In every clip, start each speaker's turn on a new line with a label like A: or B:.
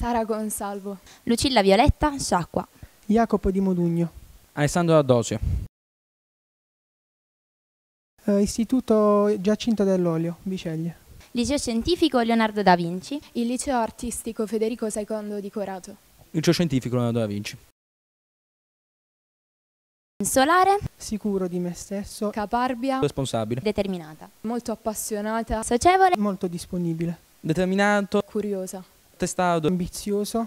A: Sara Gonsalvo.
B: Lucilla Violetta Sciacqua,
C: Jacopo Di Modugno,
D: Alessandro Adosio,
C: uh, eh, Istituto Giacinto dell'Olio, Biceglie,
B: Liceo Scientifico Leonardo da Vinci,
A: il Liceo Artistico Federico II di Corato,
D: Liceo Scientifico Leonardo da Vinci.
A: Solare. Sicuro di me stesso. Caparbia. Responsabile. Determinata. Molto appassionata.
D: Socievole. Molto disponibile. Determinato. Curiosa testato, ambizioso.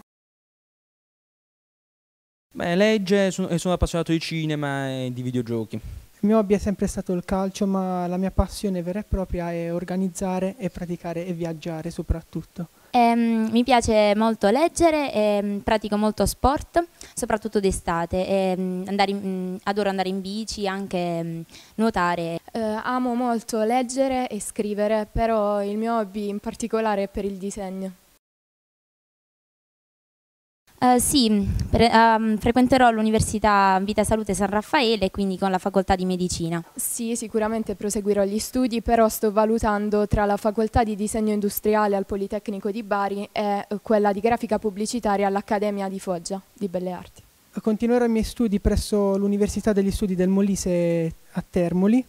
D: Beh, legge e eh, sono, appassionato di cinema e di videogiochi. Il
C: mio hobby è sempre stato il calcio, ma la mia passione vera e propria è organizzare e praticare e viaggiare soprattutto.
B: Ehm, mi piace molto leggere, ehm, pratico molto sport, soprattutto d'estate. Ehm, andare in, mm, adoro andare in bici, anche mm, nuotare. Eh,
A: amo molto leggere e scrivere, però il mio hobby in particolare è per il disegno.
B: Eh, sì, pre- um, frequenterò l'Università Vita Salute San Raffaele, quindi con la facoltà di medicina.
A: Sì, sicuramente proseguirò gli studi, però sto valutando tra la facoltà di disegno industriale al Politecnico di Bari e eh, quella di grafica pubblicitaria all'Accademia di Foggia di Belle Arti.
C: Continuerò i miei studi presso l'Università degli Studi del Molise a Termoli,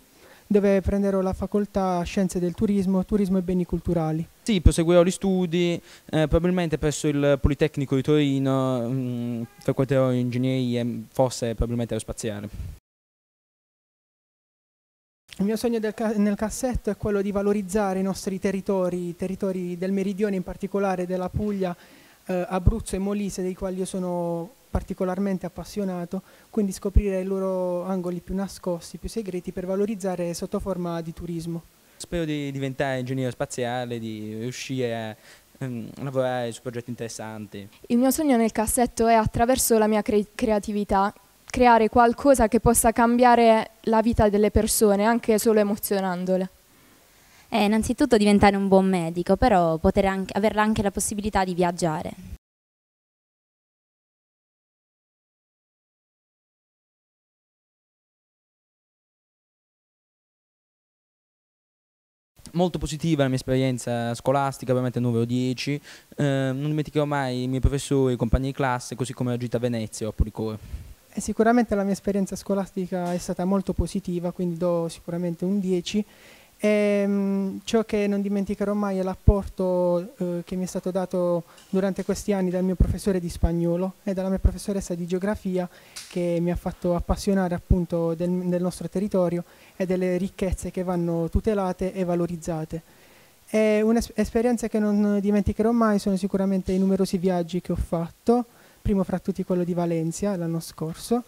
C: dove prenderò la facoltà Scienze del Turismo, Turismo e Beni Culturali.
D: Sì, proseguirò gli studi, eh, probabilmente presso il Politecnico di Torino mh, mm, frequenterò ingegneria, e forse probabilmente aerospaziale.
C: Il mio sogno ca nel cassetto è quello di valorizzare i nostri territori, i territori del meridione in particolare della Puglia, eh, Abruzzo e Molise, dei quali io sono particolarmente appassionato, quindi scoprire i loro angoli più nascosti, più segreti per valorizzare sotto forma di turismo
D: spero di diventare ingegnere spaziale, di riuscire a ehm, lavorare su progetti interessanti.
A: Il mio sogno nel cassetto è attraverso la mia cre creatività creare qualcosa che possa cambiare la vita delle persone, anche solo
B: emozionandole. È eh, innanzitutto diventare un buon medico, però poter anche, averla anche la possibilità di viaggiare.
D: molto positiva la mia esperienza scolastica, veramente numero 10. Eh, non dimenticherò mai i miei professori, i compagni di classe, così come la gita a Venezia, a Policoro.
C: Eh, sicuramente la mia esperienza scolastica è stata molto positiva, quindi do sicuramente un 10. E, ehm, ciò che non dimenticherò mai è l'apporto eh, che mi è stato dato durante questi anni dal mio professore di spagnolo e dalla mia professoressa di geografia che mi ha fatto appassionare appunto del, del nostro territorio e delle ricchezze che vanno tutelate e valorizzate. È un'esperienza che non dimenticherò mai, sono sicuramente i numerosi viaggi che ho fatto, primo fra tutti quello di Valencia l'anno scorso,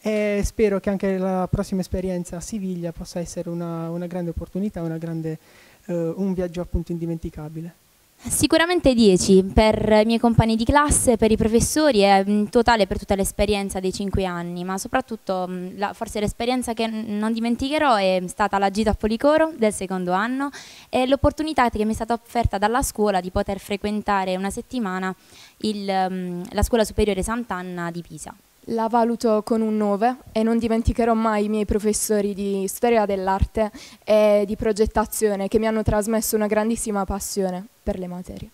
C: e spero che anche la prossima esperienza a Siviglia possa essere una, una grande opportunità, una grande, eh, un viaggio appunto indimenticabile.
B: Sicuramente 10 per i miei compagni di classe, per i professori e in totale per tutta l'esperienza dei 5 anni, ma soprattutto mm, la, forse l'esperienza che non dimenticherò è stata la gita a Policoro del secondo anno e l'opportunità che mi è stata offerta dalla scuola di poter frequentare una settimana il, mm, la scuola superiore Sant'Anna di Pisa. La
A: valuto con un 9 e non dimenticherò mai i miei professori di storia dell'arte e di progettazione che mi hanno trasmesso una grandissima passione per le materie.